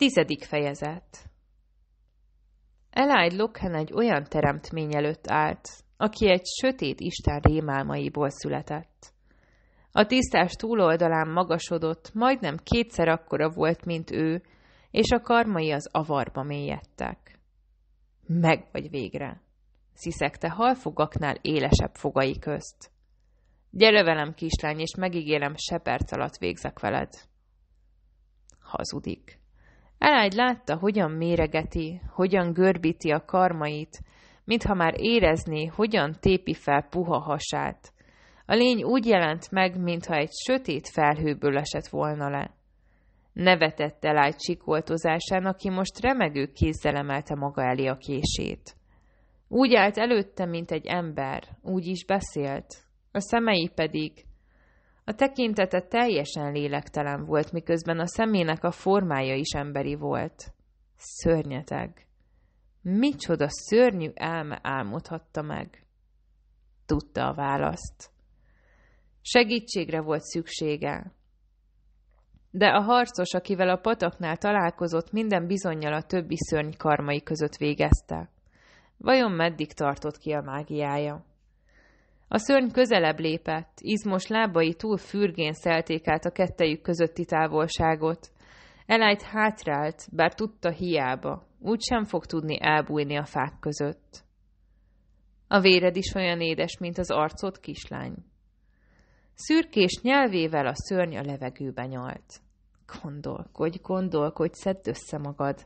Tizedik fejezet Elájd Lokhen egy olyan teremtmény előtt állt, aki egy sötét Isten rémálmaiból született. A tisztás túloldalán magasodott, majdnem kétszer akkora volt, mint ő, és a karmai az avarba mélyedtek. Meg vagy végre! sziszegte halfogaknál élesebb fogai közt. Gyere velem, kislány, és megígérem, se perc alatt végzek veled. Hazudik. Elágy látta, hogyan méregeti, hogyan görbíti a karmait, mintha már érezné, hogyan tépi fel puha hasát. A lény úgy jelent meg, mintha egy sötét felhőből esett volna le. Nevetett Elágy csikoltozásán, aki most remegő kézzel emelte maga elé a kését. Úgy állt előtte, mint egy ember, úgy is beszélt. A szemei pedig, a tekintete teljesen lélektelen volt, miközben a szemének a formája is emberi volt. Szörnyeteg. Micsoda szörnyű elme álmodhatta meg? Tudta a választ. Segítségre volt szüksége. De a harcos, akivel a pataknál találkozott, minden bizonyal a többi szörny karmai között végezte. Vajon meddig tartott ki a mágiája? A szörny közelebb lépett, izmos lábai túl fürgén szelték át a kettejük közötti távolságot. Elájt hátrált, bár tudta hiába, úgy sem fog tudni elbújni a fák között. A véred is olyan édes, mint az arcod, kislány. Szürkés nyelvével a szörny a levegőbe nyalt. Gondolkodj, gondolkodj, szedd össze magad.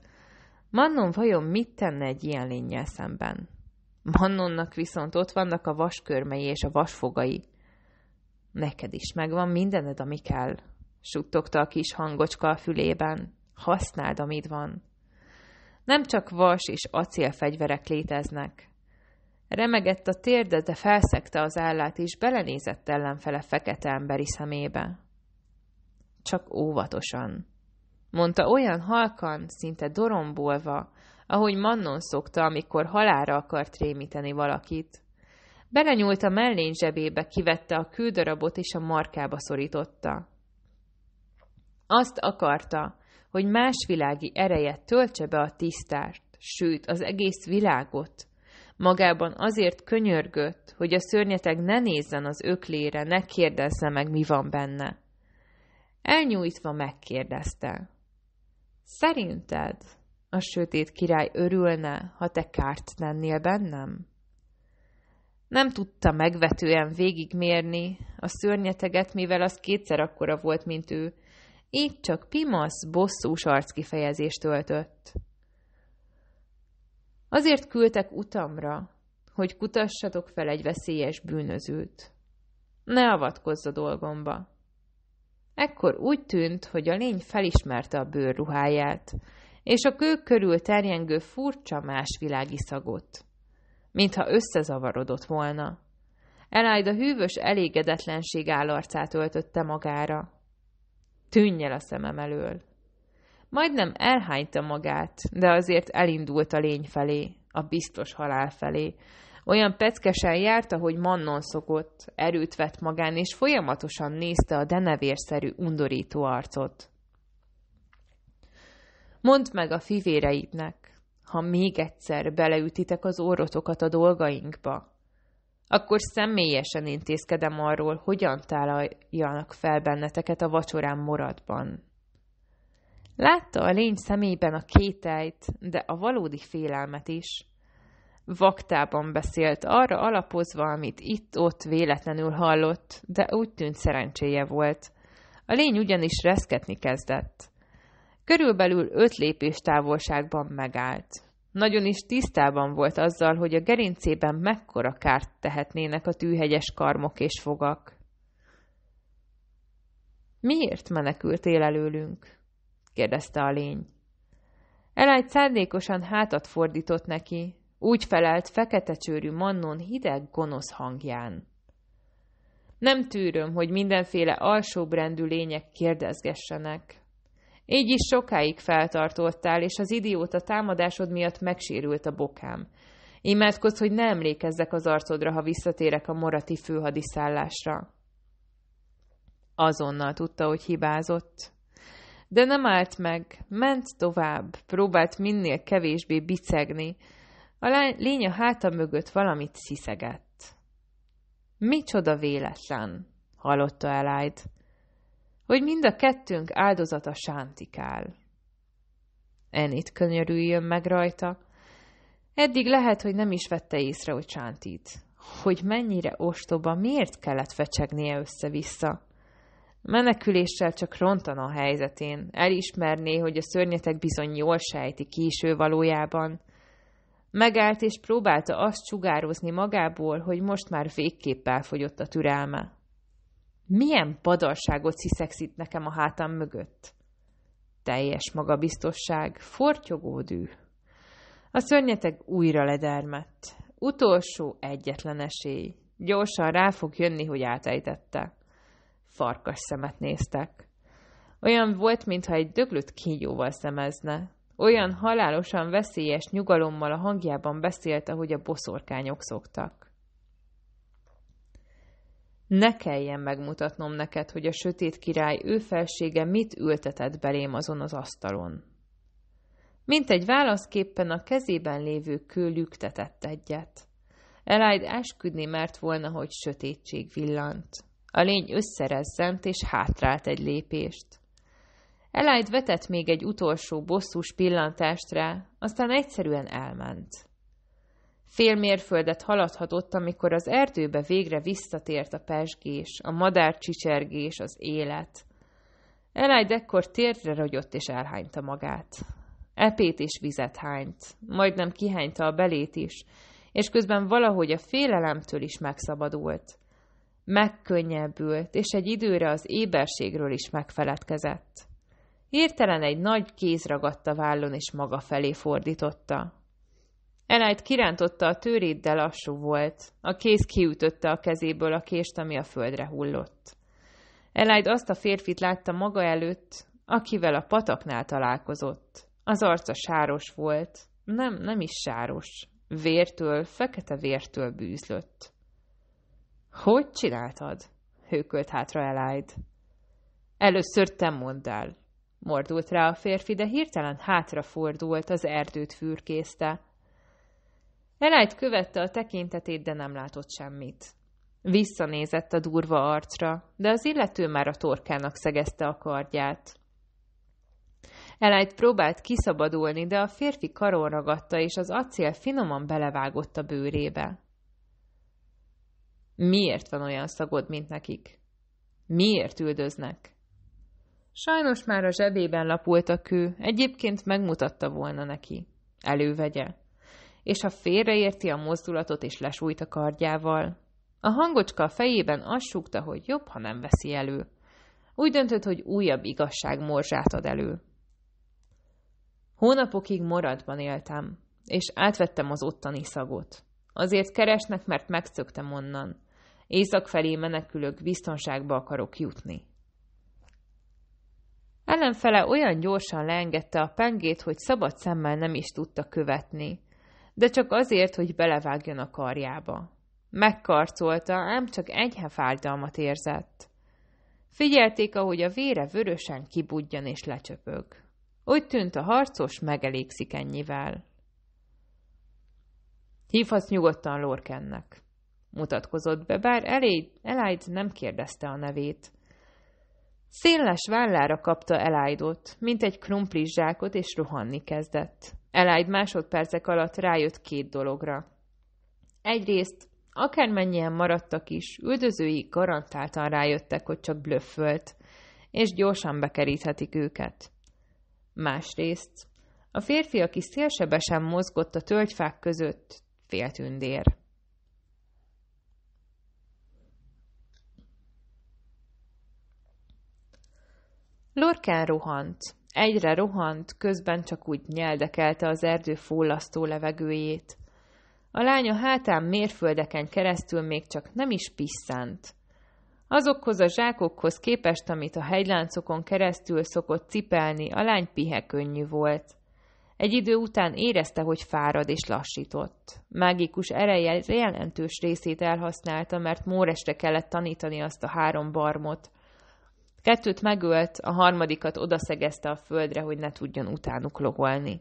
Mannon vajon mit tenne egy ilyen lényel szemben? Mannonnak viszont ott vannak a vaskörmei és a vasfogai. Neked is megvan mindened, ami kell, suttogta a kis hangocska a fülében. Használd, amit van. Nem csak vas és acélfegyverek léteznek. Remegett a térde, de felszegte az állát, és belenézett ellenfele fekete emberi szemébe. Csak óvatosan, mondta olyan halkan, szinte dorombolva, ahogy Mannon szokta, amikor halára akart rémíteni valakit. Belenyúlt a mellény zsebébe, kivette a küldarabot és a markába szorította. Azt akarta, hogy más világi ereje töltse be a tisztást, sőt, az egész világot. Magában azért könyörgött, hogy a szörnyeteg ne nézzen az öklére, ne kérdezze meg, mi van benne. Elnyújtva megkérdezte. Szerinted a sötét király örülne, ha te kárt tennél bennem? Nem tudta megvetően végigmérni a szörnyeteget, mivel az kétszer akkora volt, mint ő, így csak pimasz, bosszús kifejezést töltött. Azért küldtek utamra, hogy kutassatok fel egy veszélyes bűnözőt. Ne avatkozz a dolgomba. Ekkor úgy tűnt, hogy a lény felismerte a bőrruháját, és a kők körül terjengő furcsa világi szagot. Mintha összezavarodott volna. Elájda hűvös elégedetlenség állarcát öltötte magára. Tűnj el a szemem elől. Majdnem elhányta magát, de azért elindult a lény felé, a biztos halál felé. Olyan peckesen járt, ahogy mannon szokott, erőt vett magán, és folyamatosan nézte a denevérszerű, undorító arcot. Mondd meg a fivéreidnek, ha még egyszer beleütitek az orrotokat a dolgainkba, akkor személyesen intézkedem arról, hogyan tálaljanak fel benneteket a vacsorán moradban. Látta a lény szemében a kételyt, de a valódi félelmet is. Vaktában beszélt, arra alapozva, amit itt-ott véletlenül hallott, de úgy tűnt szerencséje volt. A lény ugyanis reszketni kezdett. Körülbelül öt lépés távolságban megállt. Nagyon is tisztában volt azzal, hogy a gerincében mekkora kárt tehetnének a tűhegyes karmok és fogak. Miért menekültél előlünk? kérdezte a lény. Elágy szándékosan hátat fordított neki, úgy felelt fekete csőrű Mannon hideg, gonosz hangján. Nem tűröm, hogy mindenféle alsóbrendű lények kérdezgessenek. Így is sokáig feltartottál, és az idióta támadásod miatt megsérült a bokám. Imádkozz, hogy ne emlékezzek az arcodra, ha visszatérek a morati főhadiszállásra. Azonnal tudta, hogy hibázott. De nem állt meg, ment tovább, próbált minél kevésbé bicegni. A lény a háta mögött valamit sziszegett. Micsoda véletlen, hallotta el Hyde hogy mind a kettőnk áldozata sántikál. Ennit könyörüljön meg rajta. Eddig lehet, hogy nem is vette észre, hogy sántít. Hogy mennyire ostoba, miért kellett fecsegnie össze-vissza? Meneküléssel csak rontana a helyzetén, elismerné, hogy a szörnyetek bizony jól sejti késő valójában. Megállt és próbálta azt sugározni magából, hogy most már végképp elfogyott a türelme. Milyen padalságot sziszegsz itt nekem a hátam mögött? Teljes magabiztosság, fortyogó dű. A szörnyeteg újra ledermett. Utolsó egyetlen esély. Gyorsan rá fog jönni, hogy átejtette. Farkas szemet néztek. Olyan volt, mintha egy döglött kígyóval szemezne. Olyan halálosan veszélyes nyugalommal a hangjában beszélt, hogy a boszorkányok szoktak. Ne kelljen megmutatnom neked, hogy a sötét király ő felsége mit ültetett belém azon az asztalon. Mint egy válaszképpen a kezében lévő kő lüktetett egyet. Elájd esküdni mert volna, hogy sötétség villant. A lény összerezzent és hátrált egy lépést. Elájd vetett még egy utolsó bosszús pillantást rá, aztán egyszerűen elment. Fél mérföldet haladhatott, amikor az erdőbe végre visszatért a pesgés, a madár csicsergés, az élet. Elájd ekkor térdre rogyott és elhányta magát. Epét és vizet hányt, majdnem kihányta a belét is, és közben valahogy a félelemtől is megszabadult. Megkönnyebbült, és egy időre az éberségről is megfeledkezett. Hirtelen egy nagy kéz ragadta vállon, és maga felé fordította. Elájt kirántotta a tőrét, de lassú volt. A kéz kiütötte a kezéből a kést, ami a földre hullott. Elájt azt a férfit látta maga előtt, akivel a pataknál találkozott. Az arca sáros volt. Nem, nem is sáros. Vértől, fekete vértől bűzlött. Hogy csináltad? hőkölt hátra Elájt. Először te mondd el. Mordult rá a férfi, de hirtelen hátrafordult, az erdőt fürkészte. Elájt követte a tekintetét, de nem látott semmit. Visszanézett a durva arcra, de az illető már a torkának szegezte a kardját. Elájt próbált kiszabadulni, de a férfi karon ragadta, és az acél finoman belevágott a bőrébe. Miért van olyan szagod, mint nekik? Miért üldöznek? Sajnos már a zsebében lapult a kő, egyébként megmutatta volna neki. Elővegye és ha félreérti a mozdulatot és lesújt a kardjával. A hangocska a fejében azt súgta, hogy jobb, ha nem veszi elő. Úgy döntött, hogy újabb igazság morzsát ad elő. Hónapokig maradban éltem, és átvettem az ottani szagot. Azért keresnek, mert megszöktem onnan. Észak felé menekülök, biztonságba akarok jutni. Ellenfele olyan gyorsan leengedte a pengét, hogy szabad szemmel nem is tudta követni de csak azért, hogy belevágjon a karjába. Megkarcolta, ám csak enyhe fájdalmat érzett. Figyelték, ahogy a vére vörösen kibudjan és lecsöpög. Úgy tűnt a harcos megelégszik ennyivel. Hívhatsz nyugodtan Lorkennek. Mutatkozott be, bár Elide Eléd nem kérdezte a nevét. Széles vállára kapta Elájdot, mint egy krumplizsákot, és rohanni kezdett. Elájd másodpercek alatt rájött két dologra. Egyrészt, akármennyien maradtak is, üldözői garantáltan rájöttek, hogy csak blöffölt, és gyorsan bekeríthetik őket. Másrészt, a férfi, aki szélsebesen mozgott a tölgyfák között, féltündér. Lorkán rohant. Egyre rohant, közben csak úgy nyeldekelte az erdő fullasztó levegőjét. A lánya hátán mérföldeken keresztül még csak nem is pisszant. Azokhoz a zsákokhoz képest, amit a hegyláncokon keresztül szokott cipelni, a lány pihe könnyű volt. Egy idő után érezte, hogy fárad és lassított. Mágikus ereje jelentős részét elhasználta, mert móresre kellett tanítani azt a három barmot, Kettőt megölt, a harmadikat odaszegezte a földre, hogy ne tudjon utánuk loholni.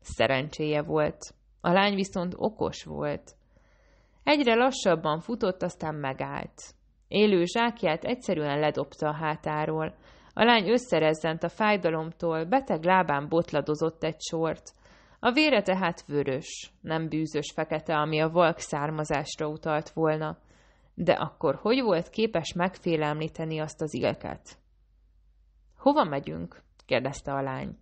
Szerencséje volt. A lány viszont okos volt. Egyre lassabban futott, aztán megállt. Élő zsákját egyszerűen ledobta a hátáról. A lány összerezzent a fájdalomtól, beteg lábán botladozott egy sort. A vére tehát vörös, nem bűzös fekete, ami a valk származásra utalt volna. De akkor hogy volt képes megfélemlíteni azt az ilket? Hova megyünk? kérdezte a lány.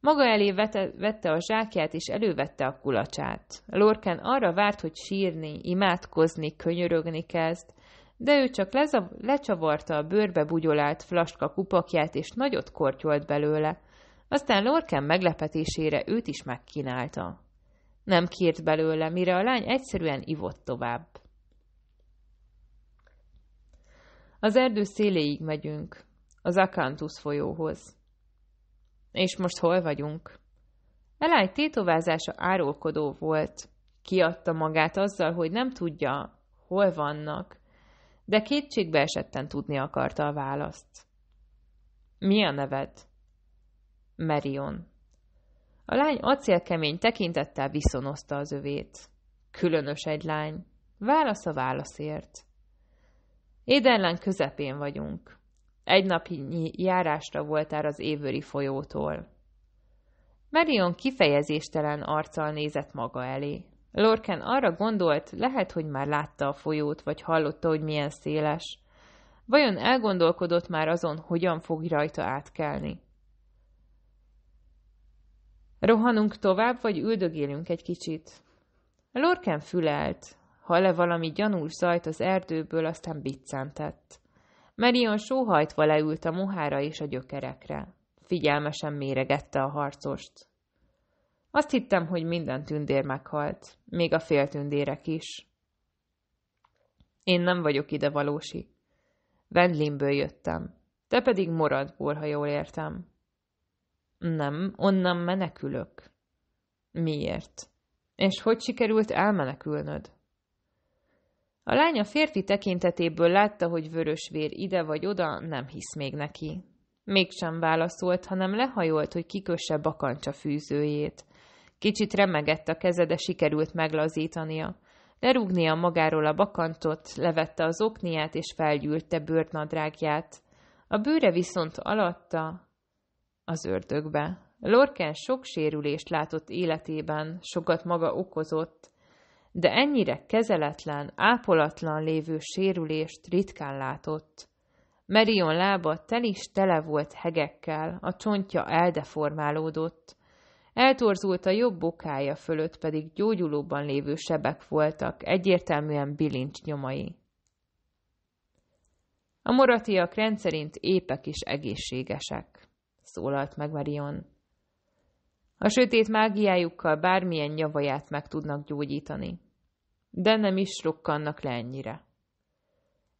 Maga elé vete, vette a zsákját, és elővette a kulacsát. Lorken arra várt, hogy sírni, imádkozni, könyörögni kezd, de ő csak leza, lecsavarta a bőrbe bugyolált flaska kupakját, és nagyot kortyolt belőle. Aztán Lorken meglepetésére őt is megkínálta. Nem kért belőle, mire a lány egyszerűen ivott tovább. Az erdő széléig megyünk, az Akantus folyóhoz. És most hol vagyunk? Eláj tétovázása árulkodó volt. Kiadta magát azzal, hogy nem tudja, hol vannak, de kétségbe esetten tudni akarta a választ. Mi a neved? Merion. A lány acélkemény tekintettel viszonozta az övét. Különös egy lány. Válasz a válaszért. Édenlen közepén vagyunk. Egy napnyi járásra voltál az évőri folyótól. Marion kifejezéstelen arccal nézett maga elé. Lorken arra gondolt, lehet, hogy már látta a folyót, vagy hallotta, hogy milyen széles. Vajon elgondolkodott már azon, hogyan fog rajta átkelni? Rohanunk tovább, vagy üldögélünk egy kicsit? Lorken fülelt. Hale valami gyanús zajt az erdőből, aztán biccentett. Merion sóhajtva leült a mohára és a gyökerekre. Figyelmesen méregette a harcost. Azt hittem, hogy minden tündér meghalt, még a féltündérek is. Én nem vagyok ide valósi. Vendlimből jöttem, te pedig moradból, ha jól értem. Nem, onnan menekülök. Miért? És hogy sikerült elmenekülnöd? A lánya férfi tekintetéből látta, hogy vörös vér ide vagy oda, nem hisz még neki. Mégsem válaszolt, hanem lehajolt, hogy kikösse bakancsa fűzőjét. Kicsit remegett a keze, de sikerült meglazítania. Lerúgnia magáról a bakantot, levette az okniát és felgyűlte bőrnadrágját. A bőre viszont alatta az ördögbe. Lorken sok sérülést látott életében, sokat maga okozott, de ennyire kezeletlen, ápolatlan lévő sérülést ritkán látott. Merion lába tel is tele volt hegekkel, a csontja eldeformálódott. Eltorzult a jobb bokája fölött pedig gyógyulóban lévő sebek voltak, egyértelműen bilincs nyomai. A moratiak rendszerint épek is egészségesek, szólalt meg Marion. A sötét mágiájukkal bármilyen nyavaját meg tudnak gyógyítani de nem is rukkannak le ennyire.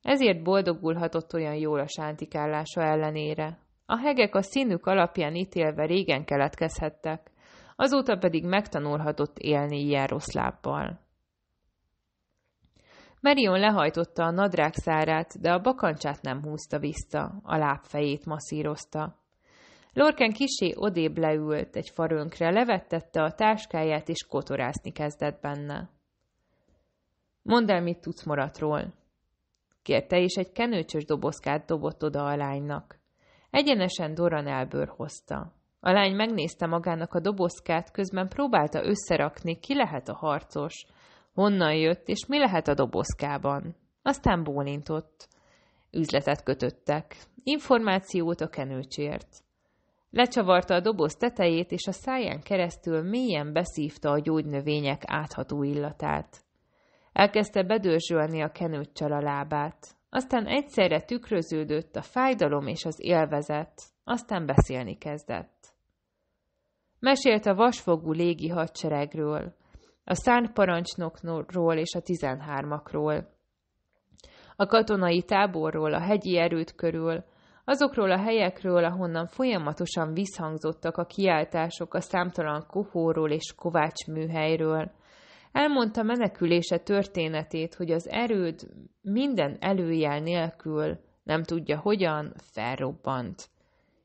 Ezért boldogulhatott olyan jól a sántikállása ellenére. A hegek a színük alapján ítélve régen keletkezhettek, azóta pedig megtanulhatott élni ilyen rossz lábbal. Marion lehajtotta a nadrág szárát, de a bakancsát nem húzta vissza, a lábfejét masszírozta. Lorken kisé odébb leült egy farönkre, levettette a táskáját és kotorászni kezdett benne. Mondd el, mit tudsz maratról. Kérte, és egy kenőcsös dobozkát dobott oda a lánynak. Egyenesen Doran elbőr hozta. A lány megnézte magának a dobozkát, közben próbálta összerakni, ki lehet a harcos, honnan jött, és mi lehet a dobozkában. Aztán bólintott. Üzletet kötöttek. Információt a kenőcsért. Lecsavarta a doboz tetejét, és a száján keresztül mélyen beszívta a gyógynövények átható illatát. Elkezdte bedőzsölni a kenőccsal a lábát. Aztán egyszerre tükröződött a fájdalom és az élvezet, aztán beszélni kezdett. Mesélt a vasfogú légi hadseregről, a parancsnokról és a tizenhármakról, a katonai táborról, a hegyi erőt körül, azokról a helyekről, ahonnan folyamatosan visszhangzottak a kiáltások a számtalan kohóról és kovács műhelyről, Elmondta menekülése történetét, hogy az erőd minden előjel nélkül, nem tudja hogyan, felrobbant.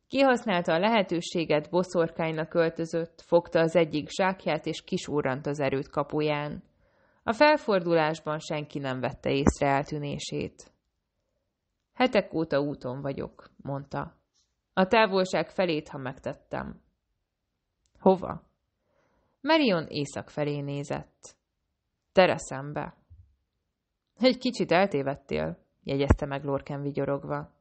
Kihasználta a lehetőséget, boszorkánynak költözött, fogta az egyik zsákját és kisúrant az erőd kapuján. A felfordulásban senki nem vette észre eltűnését. Hetek óta úton vagyok, mondta. A távolság felét, ha megtettem. Hova? Marion észak felé nézett. Tereszembe. Egy kicsit eltévedtél, jegyezte meg Lorken vigyorogva.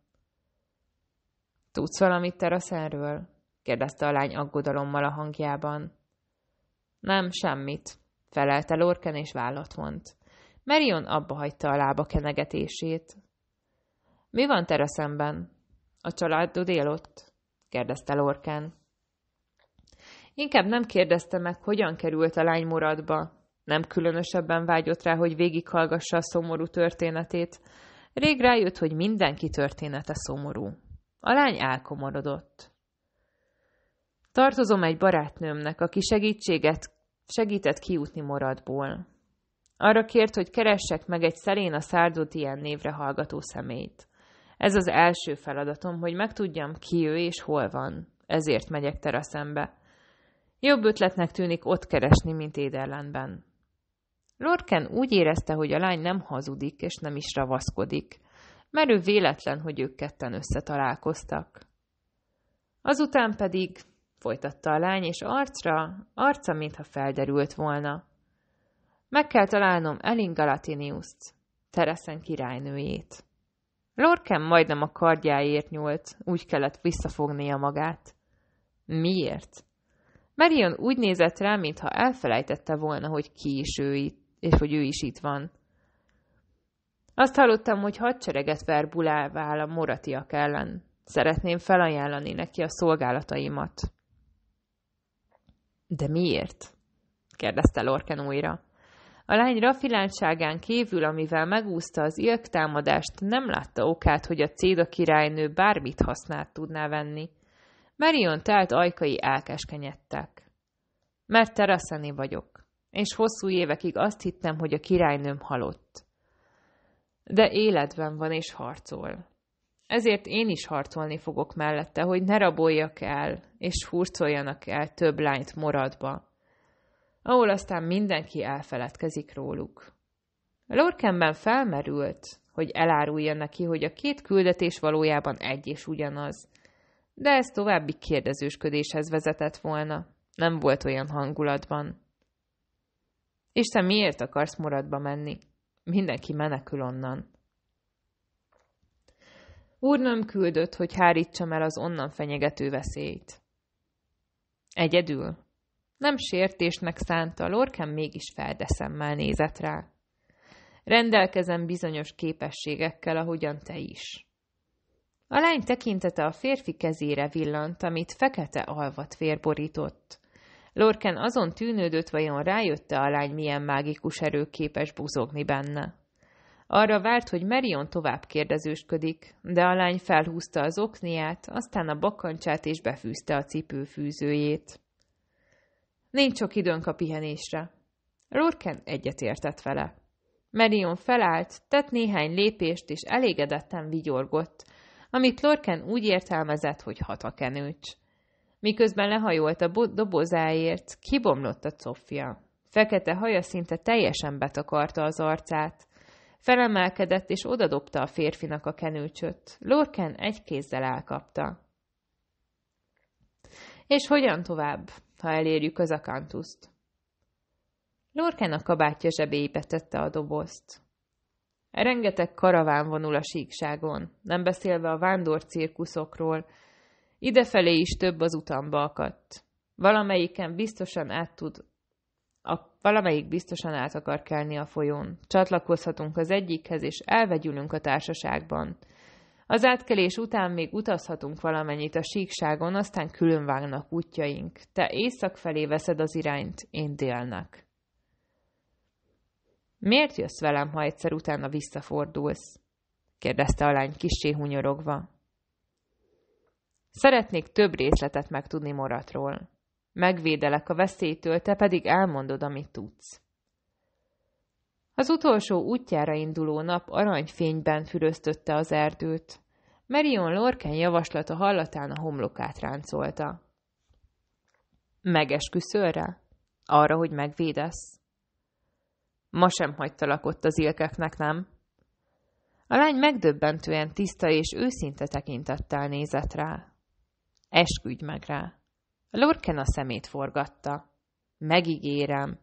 Tudsz valamit Tereszenről? kérdezte a lány aggodalommal a hangjában. Nem, semmit, felelte Lorken és vállat vont. Merion abba hagyta a lába kenegetését. Mi van teraszemben? A családod él ott? kérdezte Lorken. Inkább nem kérdezte meg, hogyan került a lány muradba, nem különösebben vágyott rá, hogy végighallgassa a szomorú történetét. Rég rájött, hogy mindenki története szomorú. A lány elkomorodott. Tartozom egy barátnőmnek, aki segítséget segített kiútni moradból. Arra kért, hogy keressek meg egy szerén a szárdot ilyen névre hallgató szemét. Ez az első feladatom, hogy megtudjam, ki ő és hol van. Ezért megyek teraszembe. Jobb ötletnek tűnik ott keresni, mint Éderlandben. Lorken úgy érezte, hogy a lány nem hazudik és nem is ravaszkodik. Merő véletlen, hogy ők ketten összetalálkoztak. Azután pedig, folytatta a lány, és arcra, arca, mintha felderült volna. Meg kell találnom Elin Galatiniuszt, Tereszen királynőjét. Lorken majdnem a kardjáért nyúlt, úgy kellett visszafognia magát. Miért? Marion úgy nézett rá, mintha elfelejtette volna, hogy ki is ő itt és hogy ő is itt van. Azt hallottam, hogy hadsereget verbulálvál a moratiak ellen. Szeretném felajánlani neki a szolgálataimat. De miért? kérdezte Lorken újra. A lány rafilánságán kívül, amivel megúszta az ilk támadást, nem látta okát, hogy a céda királynő bármit hasznát tudná venni. Marion telt ajkai elkeskenyedtek. Mert teraszani vagyok és hosszú évekig azt hittem, hogy a királynőm halott. De életben van és harcol. Ezért én is harcolni fogok mellette, hogy ne raboljak el, és hurcoljanak el több lányt moradba, ahol aztán mindenki elfeledkezik róluk. Lorkenben felmerült, hogy elárulja neki, hogy a két küldetés valójában egy és ugyanaz, de ez további kérdezősködéshez vezetett volna, nem volt olyan hangulatban. Isten, miért akarsz muradba menni? Mindenki menekül onnan. Úr nem küldött, hogy hárítsam el az onnan fenyegető veszélyt. Egyedül. Nem sértésnek szánta, Lorkem mégis feldeszemmel nézett rá. Rendelkezem bizonyos képességekkel, ahogyan te is. A lány tekintete a férfi kezére villant, amit fekete alvat vér borított. Lorken azon tűnődött, vajon rájötte a lány, milyen mágikus erő képes buzogni benne. Arra várt, hogy Merion tovább kérdezősködik, de a lány felhúzta az okniát, aztán a bakancsát és befűzte a cipőfűzőjét. Nincs sok időnk a pihenésre. Lorken egyetértett vele. Merion felállt, tett néhány lépést, és elégedetten vigyorgott, amit Lorken úgy értelmezett, hogy hat kenőcs. Miközben lehajolt a dobozáért, kibomlott a cofja. Fekete haja szinte teljesen betakarta az arcát. Felemelkedett és odadobta a férfinak a kenőcsöt. Lorken egy kézzel elkapta. És hogyan tovább, ha elérjük az akantuszt? Lorken a kabátja zsebébe tette a dobozt. Rengeteg karaván vonul a síkságon, nem beszélve a vándorcirkuszokról, cirkuszokról, Idefelé is több az utamba akadt. Valamelyiken biztosan át tud a, valamelyik biztosan át akar kelni a folyón. Csatlakozhatunk az egyikhez, és elvegyülünk a társaságban. Az átkelés után még utazhatunk valamennyit a síkságon, aztán különvágnak útjaink. Te észak felé veszed az irányt, én délnek. Miért jössz velem, ha egyszer utána visszafordulsz? kérdezte a lány kissé hunyorogva. Szeretnék több részletet megtudni Moratról. Megvédelek a veszélytől, te pedig elmondod, amit tudsz. Az utolsó útjára induló nap aranyfényben füröztötte az erdőt. Merion Lorken javaslata hallatán a homlokát ráncolta. Megesküszöl rá? Arra, hogy megvédesz? Ma sem hagytalak ott az ilkeknek, nem? A lány megdöbbentően tiszta és őszinte tekintettel nézett rá. Esküdj meg rá. Lorken a szemét forgatta. Megígérem.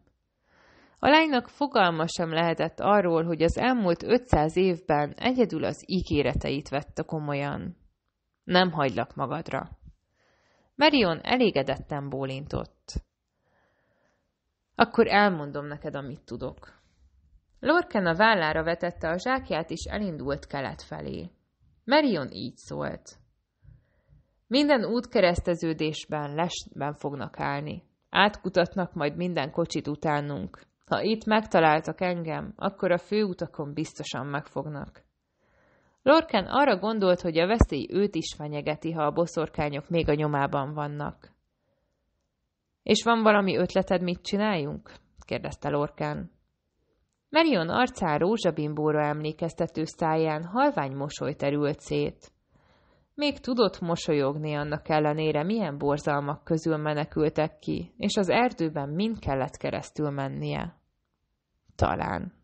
A lánynak fogalma sem lehetett arról, hogy az elmúlt 500 évben egyedül az ígéreteit vette komolyan. Nem hagylak magadra. Marion elégedetten bólintott. Akkor elmondom neked, amit tudok. Lorken a vállára vetette a zsákját, és elindult kelet felé. Marion így szólt. Minden út kereszteződésben, lesben fognak állni. Átkutatnak majd minden kocsit utánunk. Ha itt megtaláltak engem, akkor a főutakon biztosan megfognak. Lorken arra gondolt, hogy a veszély őt is fenyegeti, ha a boszorkányok még a nyomában vannak. És van valami ötleted, mit csináljunk? kérdezte Lorken. Merion arcán rózsabimbóra emlékeztető száján halvány mosoly terült szét. Még tudott mosolyogni annak ellenére, milyen borzalmak közül menekültek ki, és az erdőben mind kellett keresztül mennie. Talán.